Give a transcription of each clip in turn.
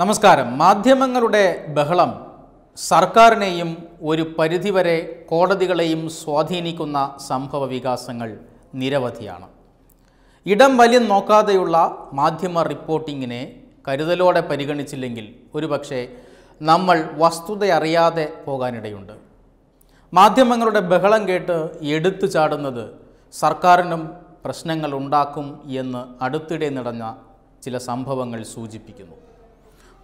നമസ്കാരം മാധ്യമങ്ങളുടെ ബഹളം സർക്കാരിനെയും ഒരു പരിധിവരെ കോടതികളെയും സ്വാധീനിക്കുന്ന സംഭവ വികാസങ്ങൾ നിരവധിയാണ് ഇടം വലിയ നോക്കാതെയുള്ള മാധ്യമ റിപ്പോർട്ടിങ്ങിനെ കരുതലോടെ പരിഗണിച്ചില്ലെങ്കിൽ ഒരുപക്ഷെ നമ്മൾ വസ്തുതയറിയാതെ പോകാനിടയുണ്ട് മാധ്യമങ്ങളുടെ ബഹളം കേട്ട് എടുത്തു ചാടുന്നത് സർക്കാരിനും പ്രശ്നങ്ങൾ ഉണ്ടാക്കും എന്ന് അടുത്തിടെ നടന്ന ചില സംഭവങ്ങൾ സൂചിപ്പിക്കുന്നു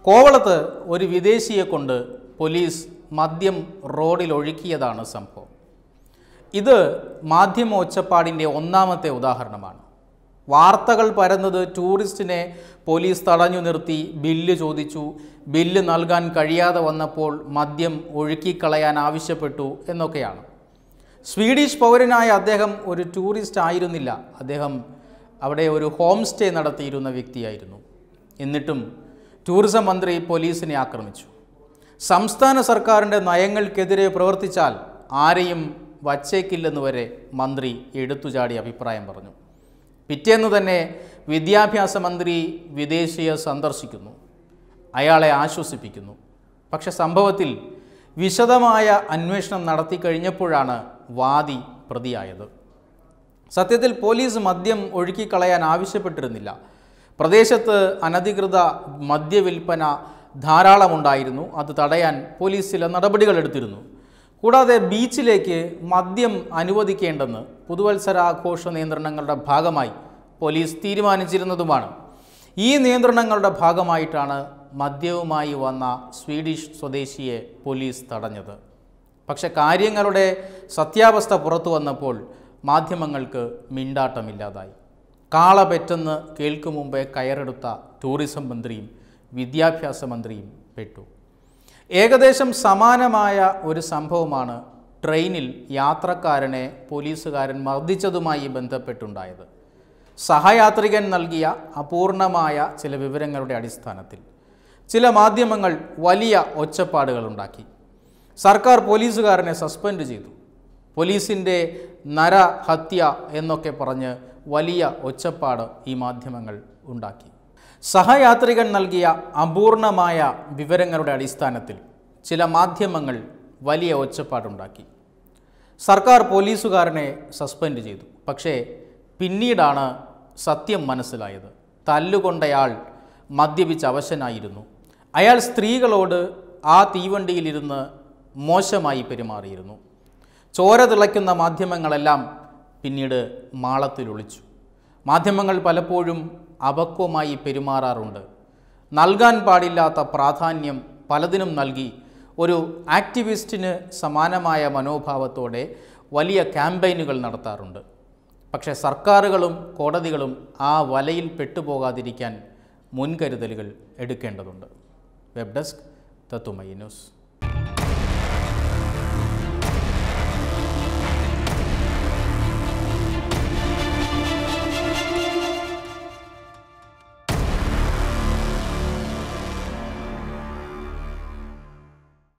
കോവളത്ത് ഒരു വിദേശിയെ കൊണ്ട് പോലീസ് മദ്യം റോഡിൽ ഒഴുക്കിയതാണ് സംഭവം ഇത് മാധ്യമ ഒച്ചപ്പാടിൻ്റെ ഒന്നാമത്തെ ഉദാഹരണമാണ് വാർത്തകൾ പരന്നത് ടൂറിസ്റ്റിനെ പോലീസ് തടഞ്ഞു നിർത്തി ബില്ല് ചോദിച്ചു ബില്ല് നൽകാൻ കഴിയാതെ വന്നപ്പോൾ മദ്യം ഒഴുക്കിക്കളയാൻ ആവശ്യപ്പെട്ടു എന്നൊക്കെയാണ് സ്വീഡിഷ് പൗരനായ അദ്ദേഹം ഒരു ടൂറിസ്റ്റ് ആയിരുന്നില്ല അദ്ദേഹം അവിടെ ഒരു ഹോം സ്റ്റേ നടത്തിയിരുന്ന വ്യക്തിയായിരുന്നു എന്നിട്ടും ടൂറിസം മന്ത്രി പോലീസിനെ ആക്രമിച്ചു സംസ്ഥാന സർക്കാരിൻ്റെ നയങ്ങൾക്കെതിരെ പ്രവർത്തിച്ചാൽ ആരെയും വച്ചേക്കില്ലെന്ന് വരെ മന്ത്രി എടുത്തുചാടി അഭിപ്രായം പറഞ്ഞു പിറ്റേന്ന് തന്നെ വിദ്യാഭ്യാസ മന്ത്രി വിദേശിയെ സന്ദർശിക്കുന്നു അയാളെ ആശ്വസിപ്പിക്കുന്നു പക്ഷെ സംഭവത്തിൽ വിശദമായ അന്വേഷണം നടത്തി കഴിഞ്ഞപ്പോഴാണ് വാദി പ്രതിയായത് സത്യത്തിൽ പോലീസ് മദ്യം ഒഴുക്കിക്കളയാൻ ആവശ്യപ്പെട്ടിരുന്നില്ല പ്രദേശത്ത് അനധികൃത മദ്യവില്പന ധാരാളമുണ്ടായിരുന്നു അത് തടയാൻ പോലീസ് ചില നടപടികൾ എടുത്തിരുന്നു കൂടാതെ ബീച്ചിലേക്ക് മദ്യം അനുവദിക്കേണ്ടെന്ന് പുതുവത്സരാഘോഷ നിയന്ത്രണങ്ങളുടെ ഭാഗമായി പോലീസ് തീരുമാനിച്ചിരുന്നതുമാണ് ഈ നിയന്ത്രണങ്ങളുടെ ഭാഗമായിട്ടാണ് മദ്യവുമായി വന്ന സ്വീഡിഷ് സ്വദേശിയെ പോലീസ് തടഞ്ഞത് പക്ഷെ കാര്യങ്ങളുടെ സത്യാവസ്ഥ പുറത്തു വന്നപ്പോൾ മാധ്യമങ്ങൾക്ക് മിണ്ടാട്ടമില്ലാതായി കാളപെറ്റെന്ന് കേൾക്കും മുമ്പേ കയറെടുത്ത ടൂറിസം മന്ത്രിയും വിദ്യാഭ്യാസ മന്ത്രിയും പെട്ടു ഏകദേശം സമാനമായ ഒരു സംഭവമാണ് ട്രെയിനിൽ യാത്രക്കാരനെ പോലീസുകാരൻ മർദ്ദിച്ചതുമായി ബന്ധപ്പെട്ടുണ്ടായത് സഹയാത്രികൻ നൽകിയ അപൂർണമായ ചില വിവരങ്ങളുടെ അടിസ്ഥാനത്തിൽ ചില മാധ്യമങ്ങൾ വലിയ ഒച്ചപ്പാടുകൾ ഉണ്ടാക്കി സർക്കാർ പോലീസുകാരനെ സസ്പെൻഡ് ചെയ്തു പോലീസിൻ്റെ നരഹത്യ എന്നൊക്കെ പറഞ്ഞ് വലിയ ഒച്ചപ്പാട് ഈ മാധ്യമങ്ങൾ ഉണ്ടാക്കി സഹയാത്രികൻ നൽകിയ അപൂർണമായ വിവരങ്ങളുടെ അടിസ്ഥാനത്തിൽ ചില മാധ്യമങ്ങൾ വലിയ ഒച്ചപ്പാടുണ്ടാക്കി സർക്കാർ പോലീസുകാരനെ സസ്പെൻഡ് ചെയ്തു പക്ഷേ പിന്നീടാണ് സത്യം മനസ്സിലായത് തല്ലുകൊണ്ടയാൾ മദ്യപിച്ച് അവശനായിരുന്നു അയാൾ സ്ത്രീകളോട് ആ തീവണ്ടിയിലിരുന്ന് മോശമായി പെരുമാറിയിരുന്നു ചോര തിളയ്ക്കുന്ന മാധ്യമങ്ങളെല്ലാം പിന്നീട് മാളത്തിൽ ഒളിച്ചു മാധ്യമങ്ങൾ പലപ്പോഴും അപക്വമായി പെരുമാറാറുണ്ട് നൽകാൻ പാടില്ലാത്ത പ്രാധാന്യം പലതിനും നൽകി ഒരു ആക്ടിവിസ്റ്റിന് സമാനമായ മനോഭാവത്തോടെ വലിയ ക്യാമ്പയിനുകൾ നടത്താറുണ്ട് പക്ഷേ സർക്കാരുകളും കോടതികളും ആ വലയിൽ പെട്ടുപോകാതിരിക്കാൻ മുൻകരുതലുകൾ എടുക്കേണ്ടതുണ്ട് വെബ് ഡെസ്ക് തത്തുമൈ ന്യൂസ്